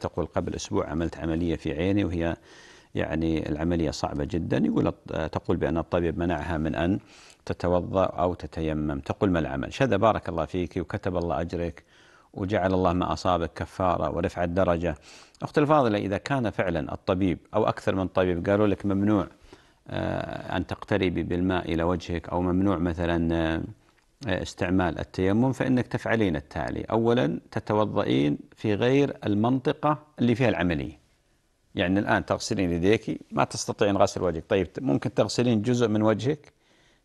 تقول قبل أسبوع عملت عملية في عيني وهي يعني العملية صعبة جدا يقول تقول بأن الطبيب منعها من أن تتوضأ أو تتيمم تقول ما العمل شذا بارك الله فيك وكتب الله أجرك وجعل الله ما أصابك كفارة ورفعت درجة أخت الفاضلة إذا كان فعلا الطبيب أو أكثر من طبيب قالوا لك ممنوع آه، أن تقتربي بالماء إلى وجهك أو ممنوع مثلا آه، آه، استعمال التيمم فإنك تفعلين التالي أولا تتوضئين في غير المنطقة اللي فيها العملية يعني الآن تغسلين يديك ما تستطيعين غسل وجهك طيب ممكن تغسلين جزء من وجهك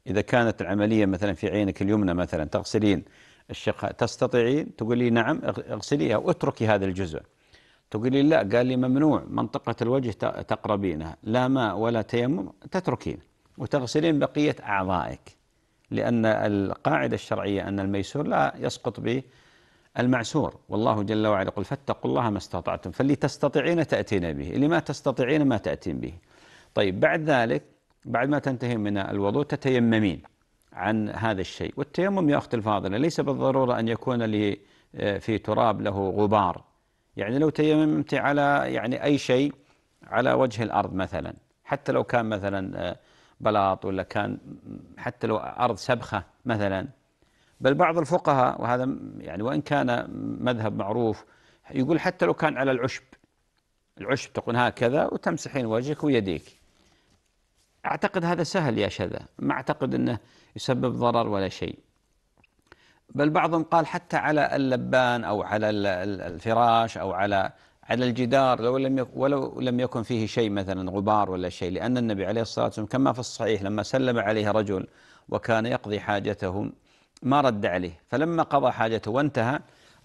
إذا كانت العملية مثلا في عينك اليمنى مثلا تغسلين الشقة تستطيعين تقولي نعم اغسليها واتركي هذا الجزء تقولي لا قال لي ممنوع منطقة الوجه تقربينها لا ماء ولا تيمم تتركين وتغسلين بقية أعضائك لأن القاعدة الشرعية أن الميسور لا يسقط بالمعسور والله جل وعلا يقول فاتقوا الله ما استطعتم فاللي تستطيعين تأتين به اللي ما تستطيعين ما تأتين به طيب بعد ذلك بعد ما تنتهي من الوضوء تتيممين عن هذا الشيء والتيمم يا أختي الفاضلة ليس بالضرورة أن يكون لي آه، في تراب له غبار يعني لو تيممت على يعني أي شيء على وجه الأرض مثلا حتى لو كان مثلا آه، بلاط ولا كان حتى لو أرض سبخة مثلا بل بعض الفقهاء وهذا يعني وإن كان مذهب معروف يقول حتى لو كان على العشب العشب تكون هكذا وتمسحين وجهك ويديك أعتقد هذا سهل يا شذا ما أعتقد أنه يسبب ضرر ولا شيء بل بعضهم قال حتى على اللبان أو على الفراش أو على على الجدار لو لم يكن ولو لم يكن فيه شيء مثلا غبار ولا شيء لأن النبي عليه الصلاة والسلام كما في الصحيح لما سلم عليه رجل وكان يقضي حاجته ما رد عليه فلما قضى حاجته وانتهى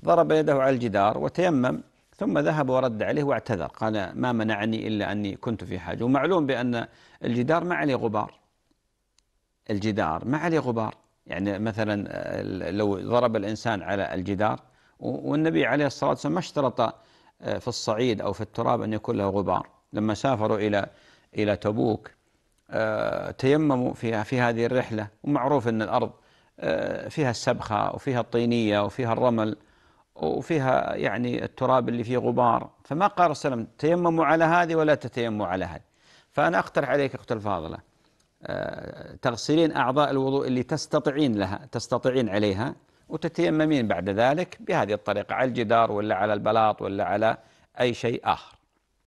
ضرب يده على الجدار وتيمم ثم ذهب ورد عليه واعتذر قال ما منعني إلا أني كنت في حاجة ومعلوم بأن الجدار ما عليه غبار الجدار ما عليه غبار يعني مثلا لو ضرب الإنسان على الجدار والنبي عليه الصلاة والسلام ما اشترط آه، في الصعيد أو في التراب أن يكون له غبار لما سافروا إلى إلى تبوك آه، تيمموا في في هذه الرحلة ومعروف أن الأرض آه، فيها السبخة وفيها الطينية وفيها الرمل وفيها يعني التراب اللي فيه غبار فما قال صلى الله عليه وسلم تيمموا على هذه ولا تتيمموا على هذه فأنا أقترح عليك أخت الفاضلة تغسلين أعضاء الوضوء اللي تستطيعين لها تستطيعين عليها وتتيممين بعد ذلك بهذه الطريقة على الجدار ولا على البلاط ولا على أي شيء آخر